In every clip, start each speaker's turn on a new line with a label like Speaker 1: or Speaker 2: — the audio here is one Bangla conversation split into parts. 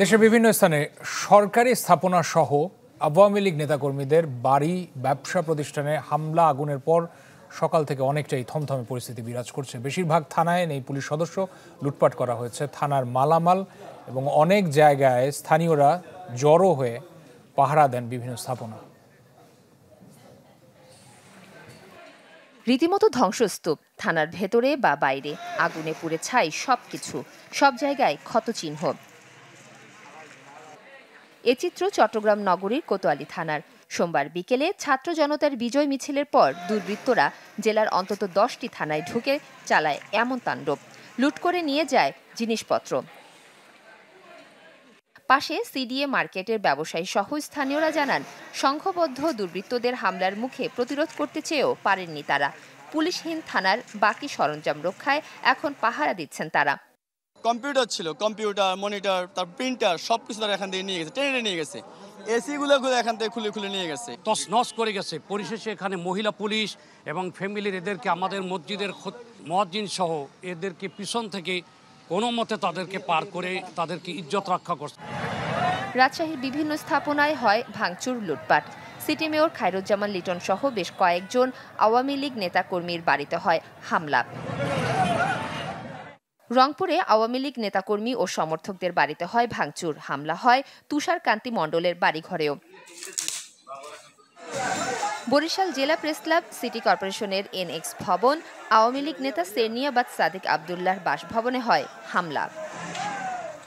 Speaker 1: দেশের বিভিন্ন স্থানে সরকারি স্থাপনা সহ আওয়ামী লীগ নেতাকর্মীদের বাড়ি ব্যবসা প্রতিষ্ঠানে হামলা আগুনের পর সকাল থেকে অনেকটাই থমথমে পরিস্থিতি বিরাজ করছে বেশিরভাগ থানায় নেই পুলিশ সদস্য লুটপাট করা হয়েছে থানার মালামাল এবং অনেক জায়গায় স্থানীয়রা জড়ো হয়ে পাহারা দেন বিভিন্ন স্থাপনা
Speaker 2: রীতিমতো ধ্বংসস্তূপ থানার ভেতরে বা বাইরে আগুনে পুড়ে ছাই সব কিছু সব জায়গায় ক্ষতচিহ্ন এ চিত্র চট্টগ্রাম নগরীর কোতোয়ালি থানার সোমবার বিকেলে ছাত্র জনতার বিজয় মিছিলের পর দুর্বৃত্তরা জেলার অন্তত দশটি থানায় ঢুকে চালায় এমন তাণ্ডব লুট করে নিয়ে যায় জিনিসপত্র পাশে সিডিএ মার্কেটের ব্যবসায়ী সহ স্থানীয়রা জানান সংঘবদ্ধ দুর্বৃত্তদের হামলার মুখে প্রতিরোধ করতে চেয়েও পারেননি তারা পুলিশহীন থানার বাকি সরঞ্জাম রক্ষায় এখন পাহারা দিচ্ছেন তারা কম্পিউটার ছিল কম্পিউটার মনিটর তার প্রিন্টার সব কিছু তারা এখান থেকে নিয়ে গেছে টেনে নিয়ে গেছে এসিগুলো গুলো এখান থেকে খুলে খুলে নিয়ে গেছে তস নস
Speaker 1: করে গেছে পরিশেষে এখানে মহিলা পুলিশ এবং ফ্যামিলির এদেরকে আমাদের মসজিদের মহাজিন সহ এদেরকে পিছন থেকে কোনো মতে তাদেরকে পার করে তাদেরকে ইজ্জত রক্ষা
Speaker 2: করছে রাজশাহীর বিভিন্ন স্থাপনায় হয় ভাঙচুর লুটপাট সিটি মেয়র খায়রুজ্জামান লিটন সহ বেশ কয়েকজন আওয়ামী লীগ নেতাকর্মীর বাড়িতে হয় হামলা রংপুরে আওয়ামী লীগ নেতাকর্মী ও সমর্থকদের বাড়িতে হয় ভাঙচুর হামলা হয় তুষারকান্তি মণ্ডলের বাড়িঘরেও বরিশাল জেলা প্রেস ক্লাব সিটি কর্পোরেশনের এনএক্স ভবন আওয়ামী লীগ নেতা সেরনিয়াবাদ সাদিক আবদুল্লাহর বাসভবনে হয় হামলা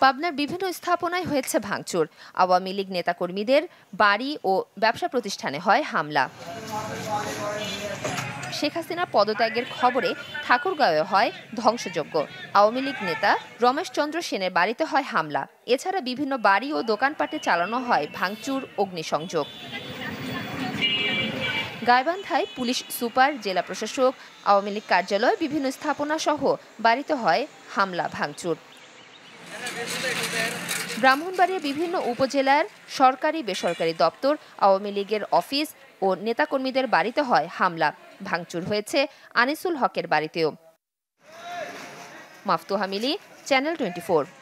Speaker 2: পাবনার বিভিন্ন স্থাপনায় হয়েছে ভাঙচুর আওয়ামী লীগ নেতাকর্মীদের বাড়ি ও ব্যবসা প্রতিষ্ঠানে হয় হামলা শেখ হাসিনার পদত্যাগের খবরে ঠাকুরগাঁওয়ে হয় ধ্বংসযজ্ঞ আওয়ামী লীগ নেতা রমেশ চন্দ্র সেনের বাড়িতে হয় হামলা এছাড়া বিভিন্ন বাড়ি ও দোকানপাটে চালানো হয় ভাঙচুর অগ্নিসংযোগ গাইবান্ধায় পুলিশ সুপার জেলা প্রশাসক আওয়ামী লীগ কার্যালয় বিভিন্ন স্থাপনা সহ বাড়িতে হয় হামলা ভাঙচুর ব্রাহ্মণবাড়িয়া বিভিন্ন উপজেলার সরকারি বেসরকারি দপ্তর আওয়ামী লীগের অফিস ও নেতাকর্মীদের বাড়িতে হয় হামলা ভাঙচুর হয়েছে আনিসুল হকের বাড়িতেও মাফতুহামিলি চ্যানেল টোয়েন্টি